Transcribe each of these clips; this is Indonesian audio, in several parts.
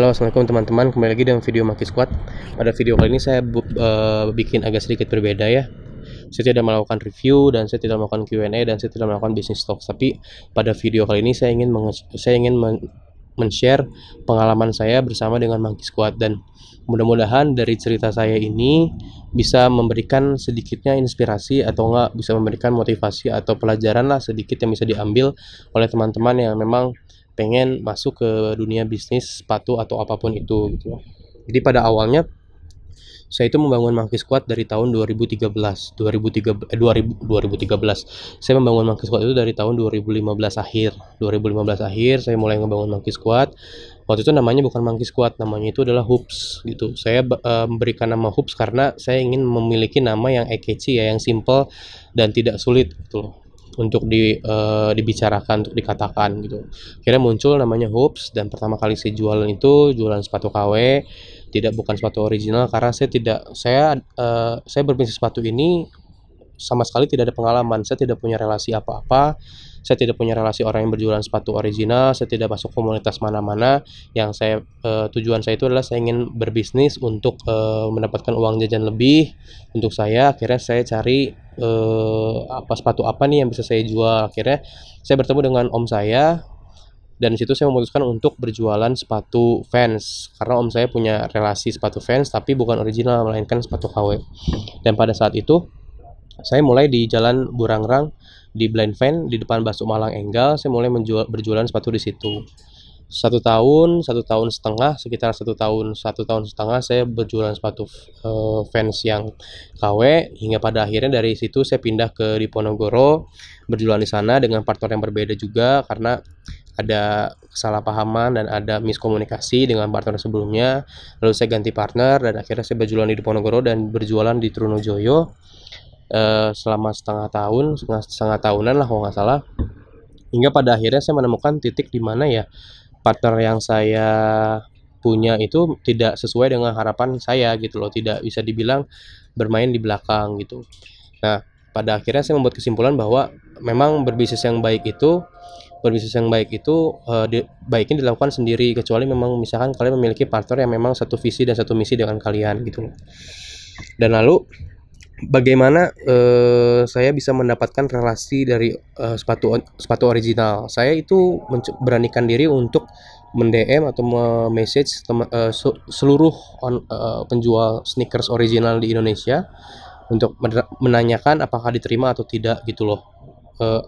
Halo assalamualaikum teman-teman kembali lagi dengan video Maki Squad pada video kali ini saya uh, bikin agak sedikit berbeda ya saya tidak melakukan review dan saya tidak melakukan Q&A dan saya tidak melakukan bisnis talk tapi pada video kali ini saya ingin saya ingin men-share men pengalaman saya bersama dengan Maki Squad dan mudah-mudahan dari cerita saya ini bisa memberikan sedikitnya inspirasi atau enggak bisa memberikan motivasi atau pelajaran lah sedikit yang bisa diambil oleh teman-teman yang memang pengen masuk ke dunia bisnis sepatu atau apapun itu gitu ya. Jadi pada awalnya saya itu membangun Monkey Squad dari tahun 2013 2003 eh, 2000, 2013 saya membangun Monkey Squad itu dari tahun 2015 akhir 2015 akhir saya mulai membangun Monkey Squad waktu itu namanya bukan Monkey Squad namanya itu adalah Hoops gitu saya uh, memberikan nama Hoops karena saya ingin memiliki nama yang eye ya yang simple dan tidak sulit gitu loh untuk di, uh, dibicarakan untuk dikatakan gitu akhirnya muncul namanya hoops dan pertama kali saya jualan itu jualan sepatu KW tidak bukan sepatu original karena saya tidak saya uh, saya berbisnis sepatu ini sama sekali tidak ada pengalaman saya tidak punya relasi apa-apa saya tidak punya relasi orang yang berjualan sepatu original saya tidak masuk komunitas mana-mana yang saya uh, tujuan saya itu adalah saya ingin berbisnis untuk uh, mendapatkan uang jajan lebih untuk saya akhirnya saya cari uh, apa sepatu apa nih yang bisa saya jual akhirnya saya bertemu dengan om saya dan situ saya memutuskan untuk berjualan sepatu fans karena om saya punya relasi sepatu fans tapi bukan original melainkan sepatu KW dan pada saat itu saya mulai di jalan Burangrang di Blind Fan di depan Basuk Malang Enggal saya mulai menjual, berjualan sepatu di situ satu tahun satu tahun setengah sekitar satu tahun satu tahun setengah saya berjualan sepatu uh, fans yang KW hingga pada akhirnya dari situ saya pindah ke Diponegoro berjualan di sana dengan partner yang berbeda juga karena ada kesalahpahaman dan ada miskomunikasi dengan partner sebelumnya lalu saya ganti partner dan akhirnya saya berjualan di Diponegoro dan berjualan di Trunojoyo eh, selama setengah tahun setengah, setengah tahunan lah kalau nggak salah hingga pada akhirnya saya menemukan titik di mana ya partner yang saya punya itu tidak sesuai dengan harapan saya gitu loh tidak bisa dibilang bermain di belakang gitu nah pada akhirnya saya membuat kesimpulan bahwa memang berbisnis yang baik itu berbisnis yang baik itu e, di, baiknya dilakukan sendiri kecuali memang misalkan kalian memiliki partner yang memang satu visi dan satu misi dengan kalian gitu loh dan lalu bagaimana uh, saya bisa mendapatkan relasi dari uh, sepatu sepatu original. Saya itu beranikan diri untuk mendm atau message uh, eh, seluruh on, uh, penjual sneakers original di Indonesia untuk menanyakan apakah diterima atau tidak gitu loh. Uh,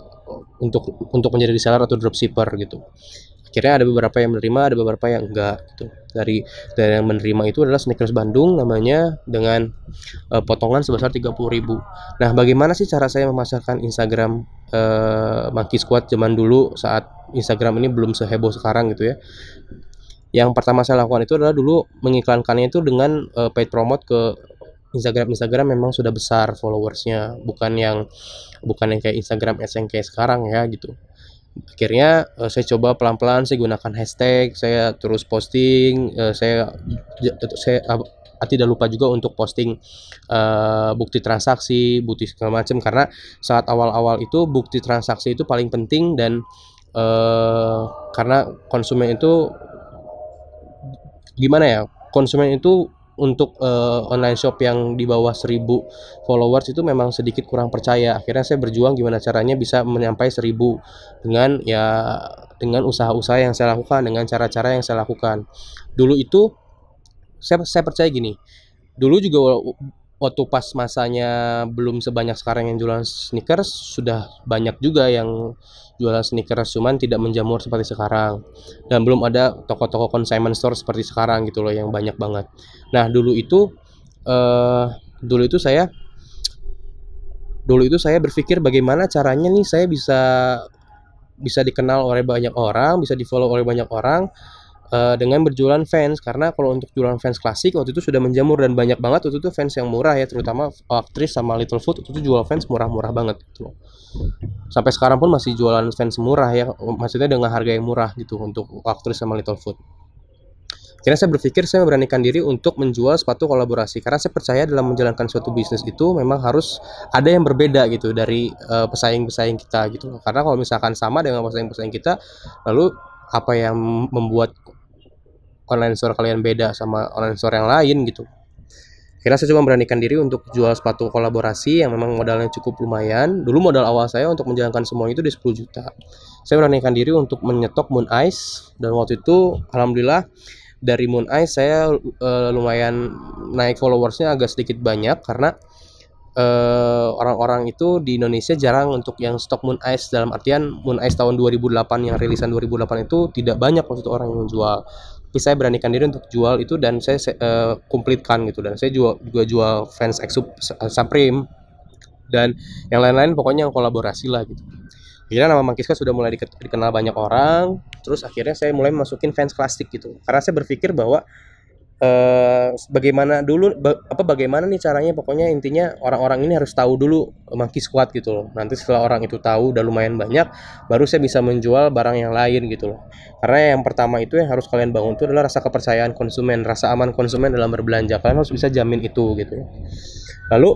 untuk untuk menjadi reseller atau dropshipper gitu akhirnya ada beberapa yang menerima ada beberapa yang enggak gitu dari dari yang menerima itu adalah sneakers Bandung namanya dengan uh, potongan sebesar 30.000. Nah, bagaimana sih cara saya memasarkan Instagram uh, Monkey Squad zaman dulu saat Instagram ini belum seheboh sekarang gitu ya. Yang pertama saya lakukan itu adalah dulu mengiklankannya itu dengan uh, paid promote ke Instagram Instagram memang sudah besar followersnya bukan yang bukan yang kayak Instagram SNK sekarang ya gitu akhirnya uh, saya coba pelan-pelan saya gunakan hashtag saya terus posting uh, saya saya uh, ah, tidak lupa juga untuk posting uh, bukti transaksi bukti segala macam karena saat awal-awal itu bukti transaksi itu paling penting dan uh, karena konsumen itu gimana ya konsumen itu untuk uh, online shop yang di bawah 1000 followers itu memang sedikit kurang percaya. Akhirnya saya berjuang gimana caranya bisa menyampai 1000 dengan ya dengan usaha-usaha yang saya lakukan, dengan cara-cara yang saya lakukan. Dulu itu saya saya percaya gini. Dulu juga waktu pas masanya belum sebanyak sekarang yang jualan sneakers sudah banyak juga yang jualan sneakers cuman tidak menjamur seperti sekarang dan belum ada toko-toko consignment store seperti sekarang gitu loh yang banyak banget nah dulu itu uh, dulu itu saya dulu itu saya berpikir bagaimana caranya nih saya bisa bisa dikenal oleh banyak orang bisa di follow oleh banyak orang Eh, dengan berjualan fans karena kalau untuk jualan fans klasik waktu itu sudah menjamur dan banyak banget waktu itu fans yang murah ya terutama aktris sama Little Food waktu itu jual fans murah-murah banget gitu. Sampai sekarang pun masih jualan fans murah ya maksudnya dengan harga yang murah gitu untuk aktris sama Little Food. Akhirnya saya berpikir saya memberanikan diri untuk menjual sepatu kolaborasi karena saya percaya dalam menjalankan suatu bisnis itu memang harus ada yang berbeda gitu dari eh, pesaing-pesaing uh, kita gitu. Karena kalau misalkan sama dengan pesaing-pesaing kita, lalu apa yang membuat online store kalian beda sama online store yang lain gitu kira saya coba beranikan diri untuk jual sepatu kolaborasi yang memang modalnya cukup lumayan dulu modal awal saya untuk menjalankan semua itu di 10 juta saya beranikan diri untuk menyetok Moon Ice dan waktu itu alhamdulillah dari Moon Ice saya uh, lumayan naik followersnya agak sedikit banyak karena orang eh, orang-orang itu di Indonesia jarang untuk yang stok Moon Ice dalam artian Moon Ice tahun 2008 yang rilisan 2008 itu tidak banyak waktu itu orang yang menjual saya beranikan diri untuk jual itu dan saya uh, eh, kumplitkan gitu dan saya jual, juga jual fans ex eh, Supreme dan yang lain-lain pokoknya kolaborasi lah gitu akhirnya nama Mangkiska sudah mulai dikenal banyak orang terus akhirnya saya mulai masukin fans klasik gitu karena saya berpikir bahwa Eh, bagaimana dulu ba apa bagaimana nih caranya pokoknya intinya orang-orang ini harus tahu dulu monkey squad gitu loh nanti setelah orang itu tahu udah lumayan banyak baru saya bisa menjual barang yang lain gitu loh karena yang pertama itu yang harus kalian bangun itu adalah rasa kepercayaan konsumen rasa aman konsumen dalam berbelanja kalian harus bisa jamin itu gitu lalu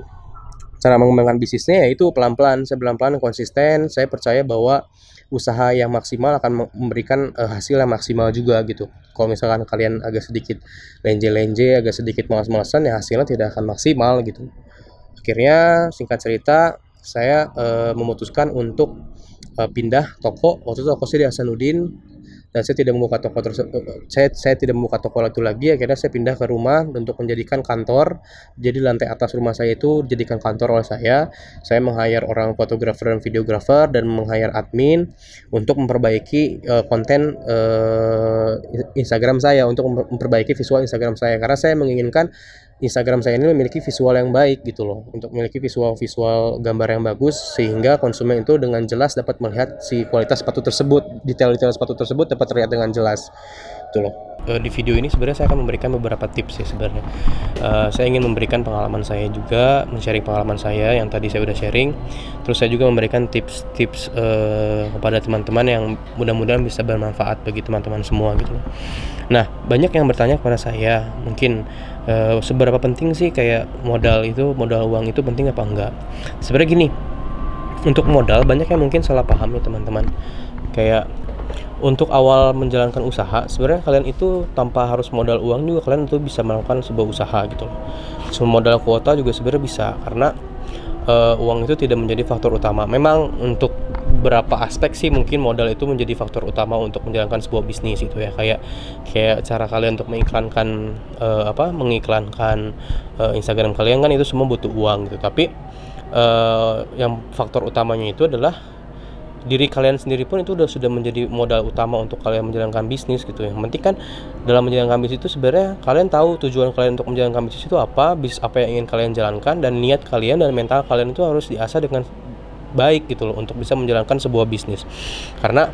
cara mengembangkan bisnisnya yaitu pelan-pelan, saya pelan-pelan konsisten, saya percaya bahwa usaha yang maksimal akan memberikan uh, hasil yang maksimal juga gitu. Kalau misalkan kalian agak sedikit lenje-lenje, agak sedikit malas-malasan ya hasilnya tidak akan maksimal gitu. Akhirnya singkat cerita saya uh, memutuskan untuk uh, pindah toko. Waktu itu toko saya di Hasanuddin dan saya tidak membuka toko tersebut eh, saya saya tidak membuka toko itu lagi akhirnya saya pindah ke rumah untuk menjadikan kantor jadi lantai atas rumah saya itu dijadikan kantor oleh saya saya meng orang fotografer dan videografer dan meng admin untuk memperbaiki uh, konten uh, Instagram saya untuk memperbaiki visual Instagram saya karena saya menginginkan Instagram saya ini memiliki visual yang baik gitu loh untuk memiliki visual-visual gambar yang bagus sehingga konsumen itu dengan jelas dapat melihat si kualitas sepatu tersebut detail-detail sepatu tersebut dapat terlihat dengan jelas gitu loh eh, di video ini sebenarnya saya akan memberikan beberapa tips ya sebenarnya uh, saya ingin memberikan pengalaman saya juga men-sharing pengalaman saya yang tadi saya udah sharing terus saya juga memberikan tips-tips uh, kepada teman-teman yang mudah-mudahan bisa bermanfaat bagi teman-teman semua gitu loh nah banyak yang bertanya kepada saya mungkin uh, seberapa penting sih kayak modal itu modal uang itu penting apa enggak sebenarnya gini untuk modal banyak yang mungkin salah paham ya teman-teman kayak untuk awal menjalankan usaha sebenarnya kalian itu tanpa harus modal uang juga kalian itu bisa melakukan sebuah usaha gitu loh semua modal kuota juga sebenarnya bisa karena uh, uang itu tidak menjadi faktor utama memang untuk beberapa aspek sih mungkin modal itu menjadi faktor utama untuk menjalankan sebuah bisnis itu ya kayak kayak cara kalian untuk mengiklankan uh, apa mengiklankan uh, Instagram kalian kan itu semua butuh uang gitu tapi uh, yang faktor utamanya itu adalah diri kalian sendiri pun itu udah sudah menjadi modal utama untuk kalian menjalankan bisnis gitu ya. Yang penting kan dalam menjalankan bisnis itu sebenarnya kalian tahu tujuan kalian untuk menjalankan bisnis itu apa, bis apa yang ingin kalian jalankan dan niat kalian dan mental kalian itu harus diasah dengan baik gitu loh untuk bisa menjalankan sebuah bisnis karena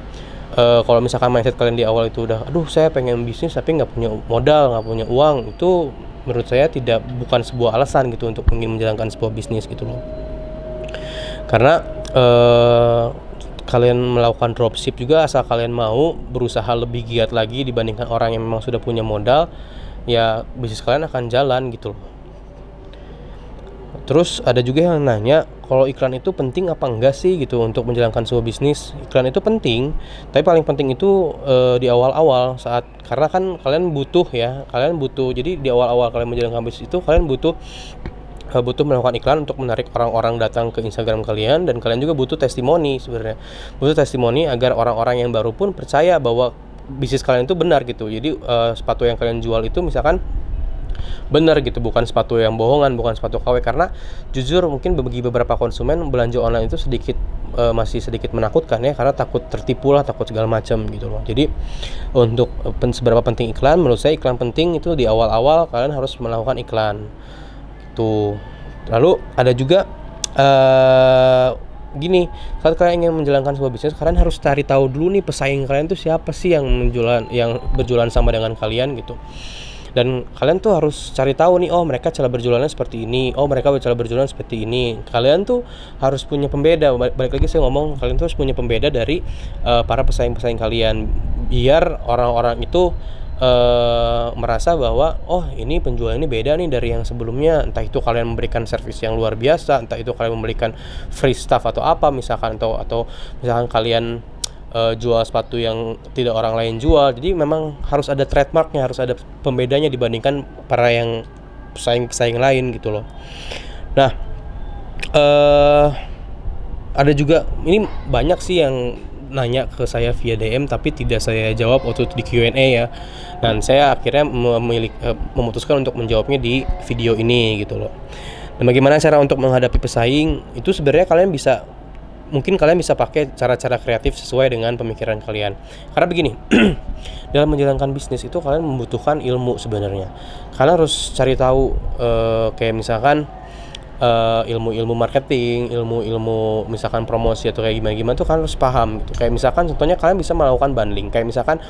e, kalau misalkan mindset kalian di awal itu udah aduh saya pengen bisnis tapi nggak punya modal nggak punya uang itu menurut saya tidak bukan sebuah alasan gitu untuk ingin menjalankan sebuah bisnis gitu loh karena e, kalian melakukan dropship juga asal kalian mau berusaha lebih giat lagi dibandingkan orang yang memang sudah punya modal ya bisnis kalian akan jalan gitu loh terus ada juga yang nanya kalau iklan itu penting apa enggak sih gitu untuk menjalankan sebuah bisnis iklan itu penting tapi paling penting itu e, di awal-awal saat karena kan kalian butuh ya kalian butuh jadi di awal-awal kalian menjalankan bisnis itu kalian butuh eh, butuh melakukan iklan untuk menarik orang-orang datang ke Instagram kalian dan kalian juga butuh testimoni sebenarnya butuh testimoni agar orang-orang yang baru pun percaya bahwa bisnis kalian itu benar gitu jadi e, sepatu yang kalian jual itu misalkan benar gitu bukan sepatu yang bohongan bukan sepatu KW karena jujur mungkin bagi beberapa konsumen belanja online itu sedikit e, masih sedikit menakutkan ya karena takut tertipu lah takut segala macam gitu loh jadi untuk eh, pen, seberapa penting iklan menurut saya iklan penting itu di awal-awal kalian harus melakukan iklan itu lalu ada juga e, gini saat kalian ingin menjalankan sebuah bisnis kalian harus cari tahu dulu nih pesaing kalian itu siapa sih yang menjualan yang berjualan sama dengan kalian gitu dan kalian tuh harus cari tahu nih oh mereka cara berjualan seperti ini oh mereka cara berjualan seperti ini kalian tuh harus punya pembeda balik lagi saya ngomong kalian tuh harus punya pembeda dari uh, para pesaing-pesaing kalian biar orang-orang itu Uh, merasa bahwa oh ini penjual ini beda nih dari yang sebelumnya entah itu kalian memberikan servis yang luar biasa entah itu kalian memberikan free stuff atau apa misalkan atau atau misalkan kalian uh, jual sepatu yang tidak orang lain jual jadi memang harus ada trademarknya harus ada pembedanya dibandingkan para yang pesaing-pesaing lain gitu loh nah uh, ada juga ini banyak sih yang nanya ke saya via DM tapi tidak saya jawab waktu di Q&A ya dan saya akhirnya memilik, eh, memutuskan untuk menjawabnya di video ini gitu loh dan bagaimana cara untuk menghadapi pesaing itu sebenarnya kalian bisa mungkin kalian bisa pakai cara-cara kreatif sesuai dengan pemikiran kalian. Karena begini, dalam menjalankan bisnis itu kalian membutuhkan ilmu sebenarnya. Kalian harus cari tahu uh, kayak misalkan uh, ilmu-ilmu marketing, ilmu-ilmu misalkan promosi atau kayak gimana-gimana tuh kalian harus paham gitu. Kayak misalkan contohnya kalian bisa melakukan bundling. Kayak misalkan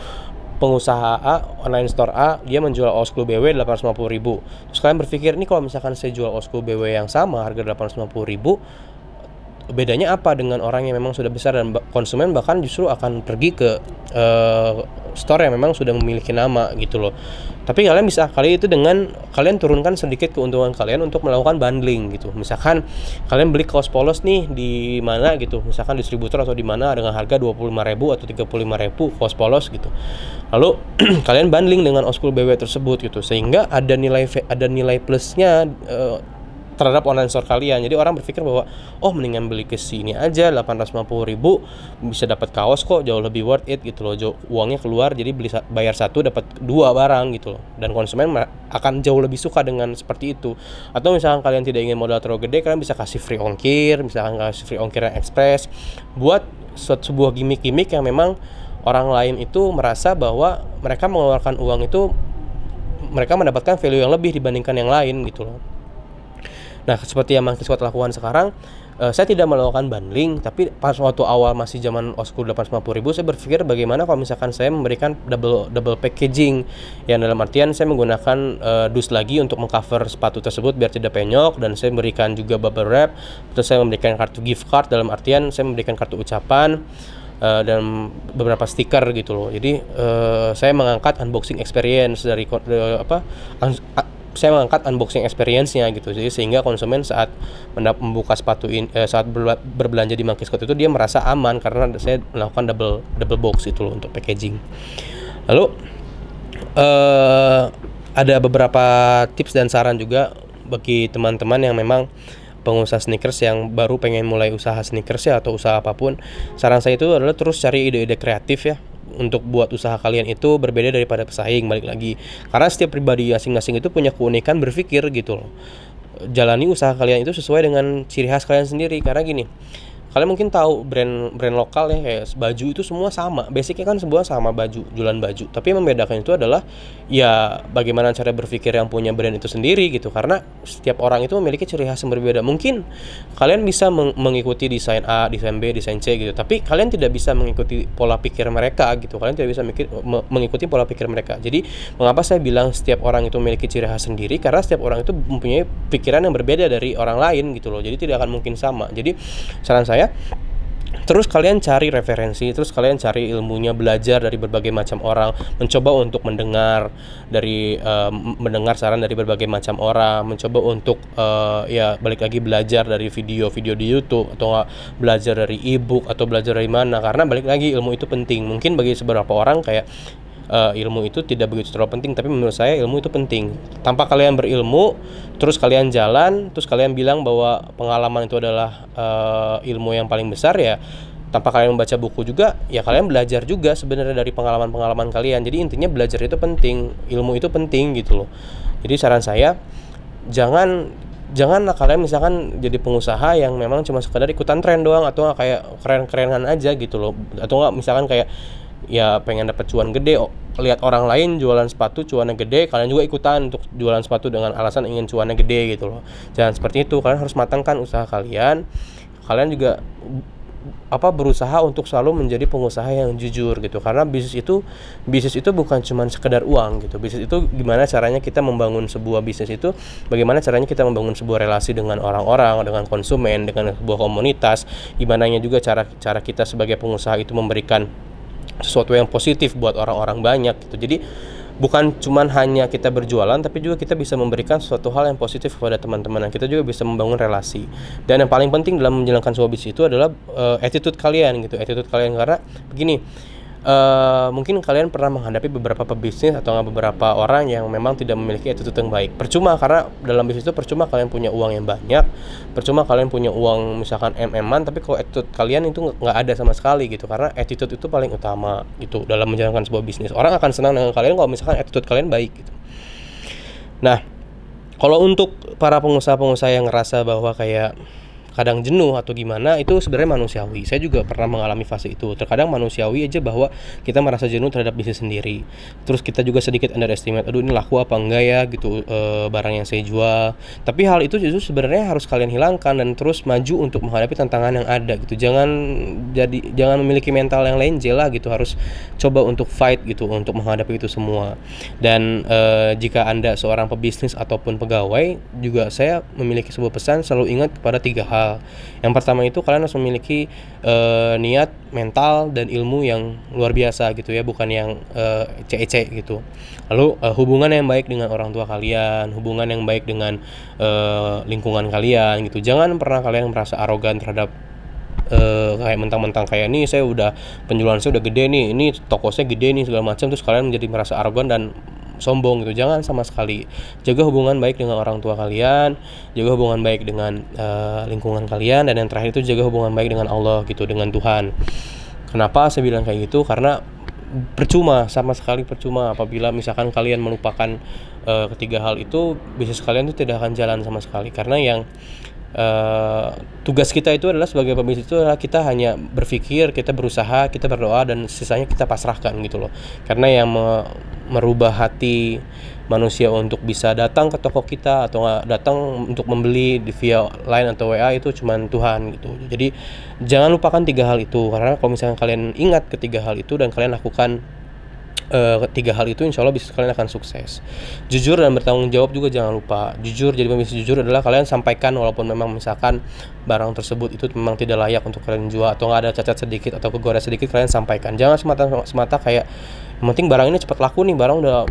pengusaha A, online store A, dia menjual Osklu BW 850 ribu. Terus kalian berpikir, ini kalau misalkan saya jual Osklu BW yang sama harga 850 ribu, bedanya apa dengan orang yang memang sudah besar dan konsumen bahkan justru akan pergi ke uh, store yang memang sudah memiliki nama gitu loh. Tapi kalian bisa kali itu dengan kalian turunkan sedikit keuntungan kalian untuk melakukan bundling gitu. Misalkan kalian beli kaos polos nih di mana gitu, misalkan distributor atau di mana dengan harga 25.000 atau 35.000 kaos polos gitu. Lalu kalian bundling dengan oskul BW tersebut gitu sehingga ada nilai ada nilai plusnya uh, terhadap online store kalian. Jadi orang berpikir bahwa oh mendingan beli ke sini aja 850 ribu bisa dapat kaos kok jauh lebih worth it gitu loh. Jauh, uangnya keluar jadi beli bayar satu dapat dua barang gitu loh. Dan konsumen akan jauh lebih suka dengan seperti itu. Atau misalkan kalian tidak ingin modal terlalu gede, kalian bisa kasih free ongkir, misalkan kasih free ongkir yang express buat sebuah gimmick-gimmick yang memang orang lain itu merasa bahwa mereka mengeluarkan uang itu mereka mendapatkan value yang lebih dibandingkan yang lain gitu loh. Nah, seperti yang Mas telah lakukan sekarang, uh, saya tidak melakukan bundling, tapi pas waktu awal masih zaman oskul 850 ribu, saya berpikir bagaimana kalau misalkan saya memberikan double double packaging, yang dalam artian saya menggunakan uh, dus lagi untuk mengcover sepatu tersebut biar tidak penyok, dan saya memberikan juga bubble wrap, terus saya memberikan kartu gift card dalam artian saya memberikan kartu ucapan. Uh, dan beberapa stiker gitu loh. Jadi uh, saya mengangkat unboxing experience dari uh, apa saya mengangkat unboxing experience-nya gitu jadi sehingga konsumen saat membuka sepatu in, eh, saat berbelanja di Monkey Scott itu dia merasa aman karena saya melakukan double double box itu loh untuk packaging lalu eh, ada beberapa tips dan saran juga bagi teman-teman yang memang pengusaha sneakers yang baru pengen mulai usaha sneakers ya atau usaha apapun saran saya itu adalah terus cari ide-ide kreatif ya untuk buat usaha kalian itu berbeda daripada pesaing balik lagi karena setiap pribadi asing-asing itu punya keunikan berpikir gitu loh jalani usaha kalian itu sesuai dengan ciri khas kalian sendiri karena gini kalian mungkin tahu brand brand lokal ya kayak baju itu semua sama basicnya kan semua sama baju jualan baju tapi yang membedakan itu adalah ya bagaimana cara berpikir yang punya brand itu sendiri gitu karena setiap orang itu memiliki ciri khas yang berbeda mungkin kalian bisa meng mengikuti desain A desain B desain C gitu tapi kalian tidak bisa mengikuti pola pikir mereka gitu kalian tidak bisa mikir, me mengikuti pola pikir mereka jadi mengapa saya bilang setiap orang itu memiliki ciri khas sendiri karena setiap orang itu mempunyai pikiran yang berbeda dari orang lain gitu loh jadi tidak akan mungkin sama jadi saran saya ya terus kalian cari referensi terus kalian cari ilmunya belajar dari berbagai macam orang mencoba untuk mendengar dari uh, mendengar saran dari berbagai macam orang mencoba untuk uh, ya balik lagi belajar dari video-video di YouTube atau belajar dari e-book atau belajar dari mana karena balik lagi ilmu itu penting mungkin bagi beberapa orang kayak uh, ilmu itu tidak begitu terlalu penting tapi menurut saya ilmu itu penting tanpa kalian berilmu terus kalian jalan terus kalian bilang bahwa pengalaman itu adalah uh, ilmu yang paling besar ya tanpa kalian membaca buku juga ya kalian belajar juga sebenarnya dari pengalaman-pengalaman kalian jadi intinya belajar itu penting ilmu itu penting gitu loh jadi saran saya jangan jangan kalian misalkan jadi pengusaha yang memang cuma sekedar ikutan tren doang atau kayak keren-kerenan aja gitu loh atau nggak misalkan kayak ya pengen dapat cuan gede oh, lihat orang lain jualan sepatu cuannya gede kalian juga ikutan untuk jualan sepatu dengan alasan ingin cuannya gede gitu loh jangan seperti itu kalian harus matangkan usaha kalian kalian juga apa berusaha untuk selalu menjadi pengusaha yang jujur gitu karena bisnis itu bisnis itu bukan cuman sekedar uang gitu bisnis itu gimana caranya kita membangun sebuah bisnis itu bagaimana caranya kita membangun sebuah relasi dengan orang-orang dengan konsumen dengan sebuah komunitas gimana juga cara cara kita sebagai pengusaha itu memberikan sesuatu yang positif buat orang-orang banyak gitu. Jadi bukan cuman hanya kita berjualan tapi juga kita bisa memberikan suatu hal yang positif kepada teman-teman. kita juga bisa membangun relasi. Dan yang paling penting dalam menjalankan sebuah bisnis itu adalah uh, attitude kalian gitu, attitude kalian karena begini, uh, mungkin kalian pernah menghadapi beberapa pebisnis atau beberapa orang yang memang tidak memiliki attitude yang baik. Percuma karena dalam bisnis itu percuma kalian punya uang yang banyak, percuma kalian punya uang misalkan mm-an, tapi kalau attitude kalian itu nggak ada sama sekali gitu. Karena attitude itu paling utama gitu dalam menjalankan sebuah bisnis. Orang akan senang dengan kalian kalau misalkan attitude kalian baik gitu. Nah, kalau untuk para pengusaha-pengusaha yang ngerasa bahwa kayak kadang jenuh atau gimana itu sebenarnya manusiawi saya juga pernah mengalami fase itu terkadang manusiawi aja bahwa kita merasa jenuh terhadap bisnis sendiri terus kita juga sedikit underestimate aduh ini laku apa enggak ya gitu e, barang yang saya jual tapi hal itu justru sebenarnya harus kalian hilangkan dan terus maju untuk menghadapi tantangan yang ada gitu jangan jadi jangan memiliki mental yang lain jelas gitu harus coba untuk fight gitu untuk menghadapi itu semua dan e, jika anda seorang pebisnis ataupun pegawai juga saya memiliki sebuah pesan selalu ingat kepada tiga hal hal. Yang pertama itu kalian harus memiliki uh, niat mental dan ilmu yang luar biasa gitu ya, bukan yang uh, eh, cece gitu. Lalu uh, hubungan yang baik dengan orang tua kalian, hubungan yang baik dengan uh, lingkungan kalian gitu. Jangan pernah kalian merasa arogan terhadap Uh, kayak mentang-mentang kayak ini saya udah penjualan saya udah gede nih ini toko saya gede nih segala macam terus kalian menjadi merasa arogan dan sombong gitu jangan sama sekali jaga hubungan baik dengan orang tua kalian jaga hubungan baik dengan uh, lingkungan kalian dan yang terakhir itu jaga hubungan baik dengan Allah gitu dengan Tuhan kenapa saya bilang kayak gitu karena percuma sama sekali percuma apabila misalkan kalian melupakan uh, ketiga hal itu bisnis kalian itu tidak akan jalan sama sekali karena yang Uh, tugas kita itu adalah sebagai pemimpin itu adalah kita hanya berpikir, kita berusaha, kita berdoa dan sisanya kita pasrahkan gitu loh. Karena yang me merubah hati manusia untuk bisa datang ke toko kita atau datang untuk membeli di via line atau WA itu cuma Tuhan gitu. Jadi jangan lupakan tiga hal itu karena kalau misalnya kalian ingat ketiga hal itu dan kalian lakukan Eh, tiga hal itu insya Allah bisnis kalian akan sukses jujur dan bertanggung jawab juga jangan lupa jujur jadi pemirsa jujur adalah kalian sampaikan walaupun memang misalkan barang tersebut itu memang tidak layak untuk kalian jual atau nggak ada cacat sedikit atau kegores sedikit kalian sampaikan jangan semata semata kayak yang penting barang ini cepat laku nih barang udah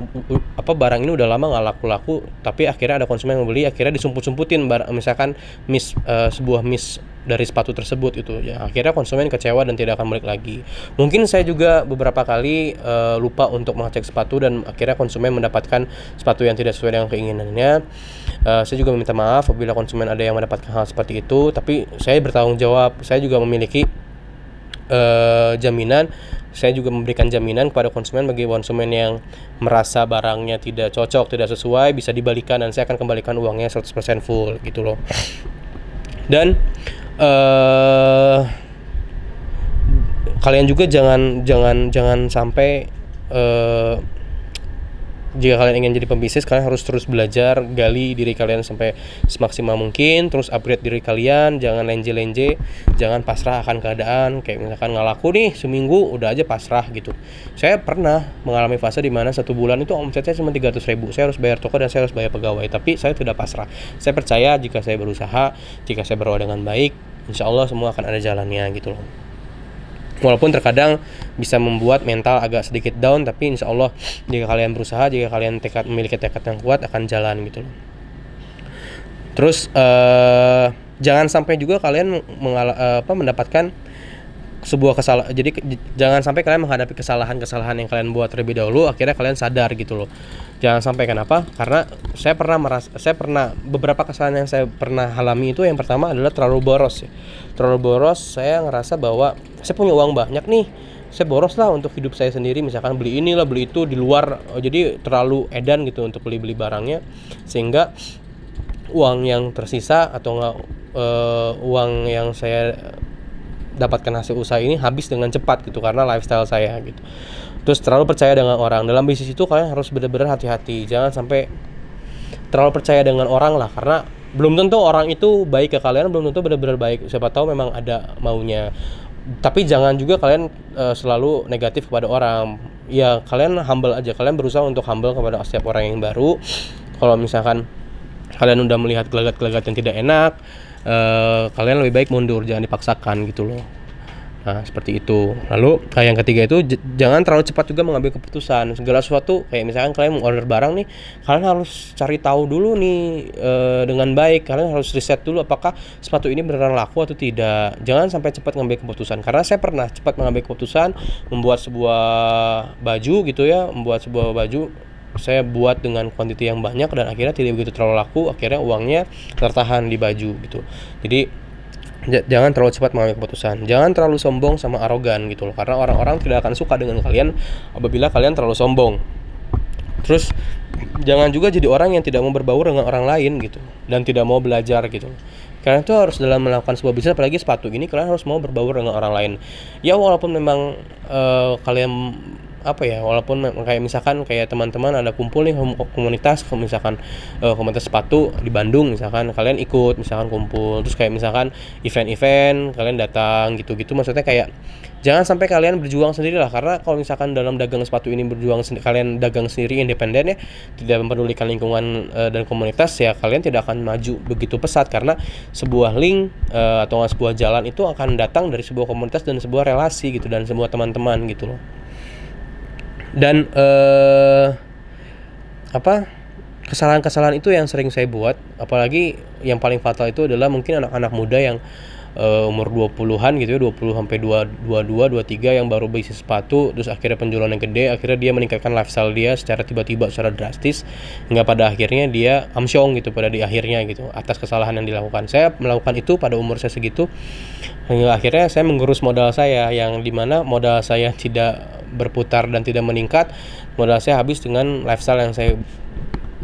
apa barang ini udah lama nggak laku-laku tapi akhirnya ada konsumen yang beli akhirnya disumput-sumputin barang misalkan miss uh, eh, sebuah miss dari sepatu tersebut itu ya akhirnya konsumen kecewa dan tidak akan balik lagi mungkin saya juga beberapa kali uh, lupa untuk mengecek sepatu dan akhirnya konsumen mendapatkan sepatu yang tidak sesuai dengan keinginannya uh, saya juga meminta maaf apabila konsumen ada yang mendapatkan hal seperti itu tapi saya bertanggung jawab saya juga memiliki uh, jaminan saya juga memberikan jaminan kepada konsumen bagi konsumen yang merasa barangnya tidak cocok, tidak sesuai bisa dibalikan dan saya akan kembalikan uangnya 100% full gitu loh. Dan uh, kalian juga jangan jangan jangan sampai uh, jika kalian ingin jadi pembisnis kalian harus terus belajar gali diri kalian sampai semaksimal mungkin terus upgrade diri kalian jangan lenje-lenje jangan pasrah akan keadaan kayak misalkan nggak laku nih seminggu udah aja pasrah gitu saya pernah mengalami fase di mana satu bulan itu omset saya cuma 300 ribu saya harus bayar toko dan saya harus bayar pegawai tapi saya tidak pasrah saya percaya jika saya berusaha jika saya berdoa dengan baik insya Allah semua akan ada jalannya gitu loh walaupun terkadang bisa membuat mental agak sedikit down tapi insya Allah jika kalian berusaha jika kalian tekad memiliki tekad yang kuat akan jalan gitu loh terus uh, jangan sampai juga kalian mengala, uh, eh, apa, mendapatkan sebuah kesalahan jadi jangan sampai kalian menghadapi kesalahan-kesalahan yang kalian buat terlebih dahulu akhirnya kalian sadar gitu loh jangan sampai kenapa karena saya pernah merasa saya pernah beberapa kesalahan yang saya pernah alami itu yang pertama adalah terlalu boros ya terlalu boros saya ngerasa bahwa saya punya uang banyak nih saya boros lah untuk hidup saya sendiri misalkan beli ini lah beli itu di luar oh, jadi terlalu edan gitu untuk beli beli barangnya sehingga uang yang tersisa atau nggak uh, uang yang saya dapatkan hasil usaha ini habis dengan cepat gitu karena lifestyle saya gitu terus terlalu percaya dengan orang dalam bisnis itu kalian harus benar-benar hati-hati jangan sampai terlalu percaya dengan orang lah karena belum tentu orang itu baik ke kalian belum tentu benar-benar baik siapa tahu memang ada maunya tapi jangan juga kalian uh, selalu negatif kepada orang ya kalian humble aja kalian berusaha untuk humble kepada setiap orang yang baru kalau misalkan kalian udah melihat gelagat-gelagat yang tidak enak uh, kalian lebih baik mundur jangan dipaksakan gitu loh Nah, seperti itu. Lalu nah yang ketiga itu jangan terlalu cepat juga mengambil keputusan. Segala sesuatu kayak misalkan kalian order barang nih, kalian harus cari tahu dulu nih e, dengan baik. Kalian harus riset dulu apakah sepatu ini benar laku atau tidak. Jangan sampai cepat mengambil keputusan. Karena saya pernah cepat mengambil keputusan membuat sebuah baju gitu ya, membuat sebuah baju saya buat dengan kuantiti yang banyak dan akhirnya tidak begitu terlalu laku akhirnya uangnya tertahan di baju gitu jadi jangan terlalu cepat mengambil keputusan jangan terlalu sombong sama arogan gitu loh karena orang-orang tidak akan suka dengan kalian apabila kalian terlalu sombong terus jangan juga jadi orang yang tidak mau berbaur dengan orang lain gitu dan tidak mau belajar gitu karena itu harus dalam melakukan sebuah bisnis apalagi sepatu ini kalian harus mau berbaur dengan orang lain ya walaupun memang uh, kalian apa ya walaupun kayak misalkan kayak teman-teman ada kumpul nih komunitas misalkan uh, komunitas sepatu di Bandung misalkan kalian ikut misalkan kumpul terus kayak misalkan event-event kalian datang gitu-gitu maksudnya kayak jangan sampai kalian berjuang sendiri lah karena kalau misalkan dalam dagang sepatu ini berjuang sendiri kalian dagang sendiri independen ya tidak memperdulikan lingkungan uh, dan komunitas ya kalian tidak akan maju begitu pesat karena sebuah link uh, atau sebuah jalan itu akan datang dari sebuah komunitas dan sebuah relasi gitu dan sebuah teman-teman gitu loh dan uh, apa kesalahan-kesalahan itu yang sering saya buat apalagi yang paling fatal itu adalah mungkin anak-anak muda yang uh, umur 20-an gitu ya 20 sampai 22 23 yang baru beli sepatu terus akhirnya penjualan yang gede akhirnya dia meningkatkan lifestyle dia secara tiba-tiba secara drastis hingga pada akhirnya dia amsyong gitu pada di akhirnya gitu atas kesalahan yang dilakukan saya melakukan itu pada umur saya segitu hingga akhirnya saya mengurus modal saya yang dimana modal saya tidak berputar dan tidak meningkat modal saya habis dengan lifestyle yang saya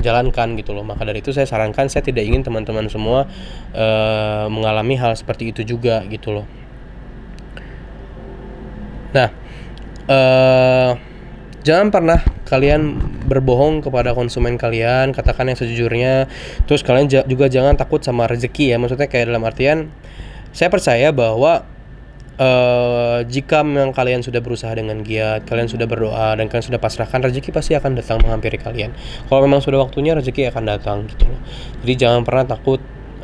jalankan gitu loh maka dari itu saya sarankan saya tidak ingin teman-teman semua e, mengalami hal seperti itu juga gitu loh nah e, jangan pernah kalian berbohong kepada konsumen kalian katakan yang sejujurnya terus kalian juga jangan takut sama rezeki ya maksudnya kayak dalam artian saya percaya bahwa Eh, jika memang kalian sudah berusaha dengan giat, kalian sudah berdoa dan kalian sudah pasrahkan, rezeki pasti akan datang menghampiri kalian. Kalau memang sudah waktunya, rezeki akan datang gitu loh. Jadi jangan pernah takut.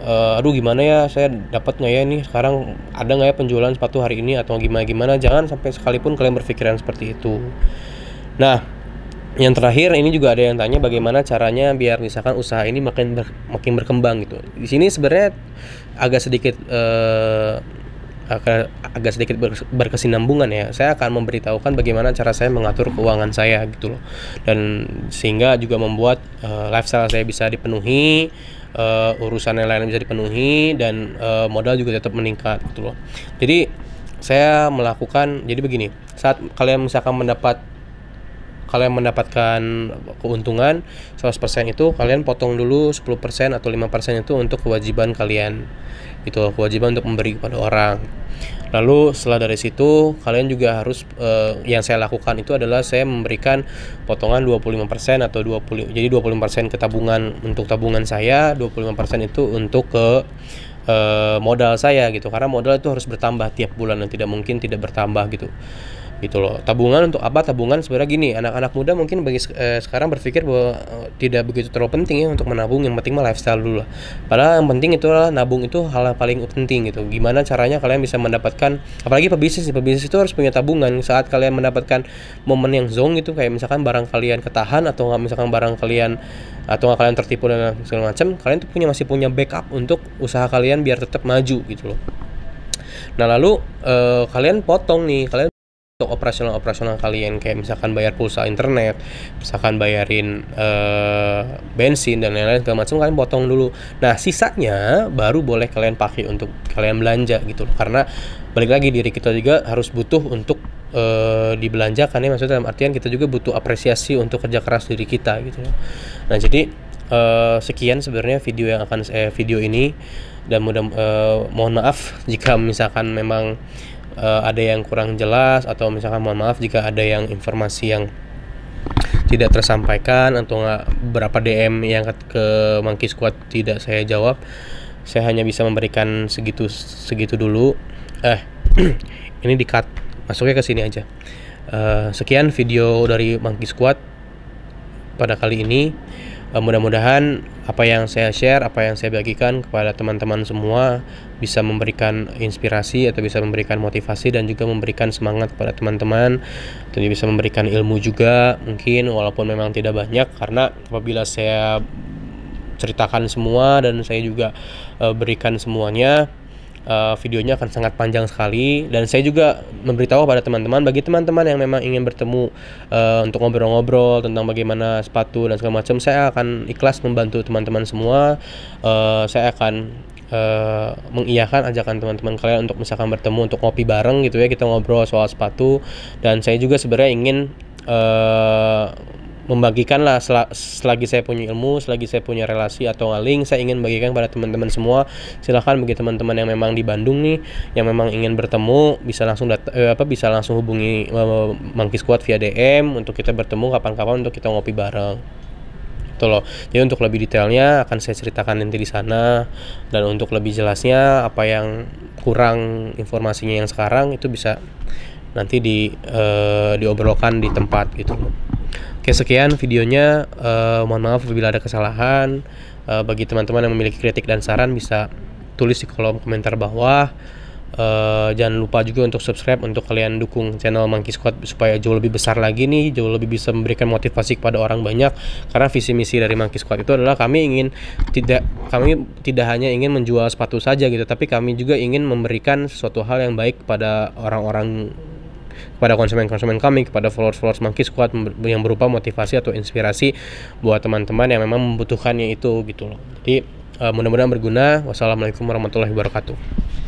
Uh, aduh gimana ya saya dapat nggak ya ini sekarang ada nggak ya penjualan sepatu hari ini atau gimana gimana jangan sampai sekalipun kalian berpikiran seperti itu nah yang terakhir ini juga ada yang tanya bagaimana caranya biar misalkan usaha ini makin ber, makin berkembang gitu. Di sini sebenarnya agak sedikit uh, agak, agak sedikit berkesinambungan ya saya akan memberitahukan bagaimana cara saya mengatur keuangan saya gitu loh dan sehingga juga membuat uh, lifestyle saya bisa dipenuhi uh, urusan yang lain bisa dipenuhi dan uh, modal juga tetap meningkat gitu loh jadi saya melakukan jadi begini saat kalian misalkan mendapat kalian mendapatkan keuntungan 100% itu kalian potong dulu 10% atau 5% itu untuk kewajiban kalian itu kewajiban untuk memberi kepada orang lalu setelah dari situ kalian juga harus uh, yang saya lakukan itu adalah saya memberikan potongan 25% atau 20 jadi 25% ke tabungan untuk tabungan saya 25% itu untuk ke uh, modal saya gitu karena modal itu harus bertambah tiap bulan dan tidak mungkin tidak bertambah gitu gitu loh tabungan untuk apa tabungan sebenarnya gini anak-anak muda mungkin bagi eh, sekarang berpikir bahwa eh, tidak begitu terlalu penting ya untuk menabung yang penting mah lifestyle dulu lah padahal yang penting itu adalah nabung itu hal yang paling penting gitu gimana caranya kalian bisa mendapatkan apalagi pebisnis pebisnis itu harus punya tabungan saat kalian mendapatkan momen yang zong gitu kayak misalkan barang kalian ketahan atau nggak misalkan barang kalian atau nggak kalian tertipu dan segala macam kalian tuh punya masih punya backup untuk usaha kalian biar tetap maju gitu loh Nah lalu eh, kalian potong nih, kalian untuk operasional-operasional kalian kayak misalkan bayar pulsa internet, misalkan bayarin uh, bensin dan lain-lain segala macam kalian potong dulu. Nah, sisanya baru boleh kalian pakai untuk kalian belanja gitu Karena balik lagi diri kita juga harus butuh untuk uh, dibelanjakan ya maksudnya dalam artian kita juga butuh apresiasi untuk kerja keras diri kita gitu loh. Nah, jadi Uh, sekian sebenarnya video yang akan saya video ini dan mudah uh, mohon maaf jika misalkan memang uh, ada yang kurang jelas atau misalkan mohon maaf jika ada yang informasi yang tidak tersampaikan atau nggak berapa DM yang ke, ke Monkey Squad tidak saya jawab saya hanya bisa memberikan segitu segitu dulu eh ini di cut masuknya ke sini aja uh, sekian video dari Monkey Squad pada kali ini Eh, mudah-mudahan apa yang saya share, apa yang saya bagikan kepada teman-teman semua bisa memberikan inspirasi atau bisa memberikan motivasi dan juga memberikan semangat kepada teman-teman. Tentu bisa memberikan ilmu juga mungkin walaupun memang tidak banyak karena apabila saya ceritakan semua dan saya juga uh, berikan semuanya uh, videonya akan sangat panjang sekali dan saya juga memberitahu pada teman-teman bagi teman-teman yang memang ingin bertemu uh, untuk ngobrol-ngobrol tentang bagaimana sepatu dan segala macam saya akan ikhlas membantu teman-teman semua uh, saya akan Uh, mengiyakan ajakan teman-teman kalian untuk misalkan bertemu untuk ngopi bareng gitu ya kita ngobrol soal sepatu dan saya juga sebenarnya ingin uh, membagikanlah sel selagi saya punya ilmu, selagi saya punya relasi atau link, saya ingin bagikan kepada teman-teman semua. Silahkan bagi teman-teman yang memang di Bandung nih, yang memang ingin bertemu, bisa langsung eh, apa bisa langsung hubungi eh, Mangki Squad via DM untuk kita bertemu kapan-kapan untuk kita ngopi bareng itu loh. Jadi untuk lebih detailnya akan saya ceritakan nanti di sana dan untuk lebih jelasnya apa yang kurang informasinya yang sekarang itu bisa nanti di uh, diobrolkan di tempat gitu Oke sekian videonya, uh, mohon maaf apabila ada kesalahan. Uh, bagi teman-teman yang memiliki kritik dan saran bisa tulis di kolom komentar bawah. Uh, jangan lupa juga untuk subscribe untuk kalian dukung channel Monkey Squad supaya jauh lebih besar lagi nih, jauh lebih bisa memberikan motivasi kepada orang banyak. Karena visi misi dari Monkey Squad itu adalah kami ingin tidak kami tidak hanya ingin menjual sepatu saja gitu, tapi kami juga ingin memberikan sesuatu hal yang baik kepada orang-orang kepada konsumen-konsumen kami, kepada followers-followers Monkey Squad yang berupa motivasi atau inspirasi buat teman-teman yang memang membutuhkannya itu gitu loh. Jadi uh, mudah-mudahan berguna. Wassalamualaikum warahmatullahi wabarakatuh.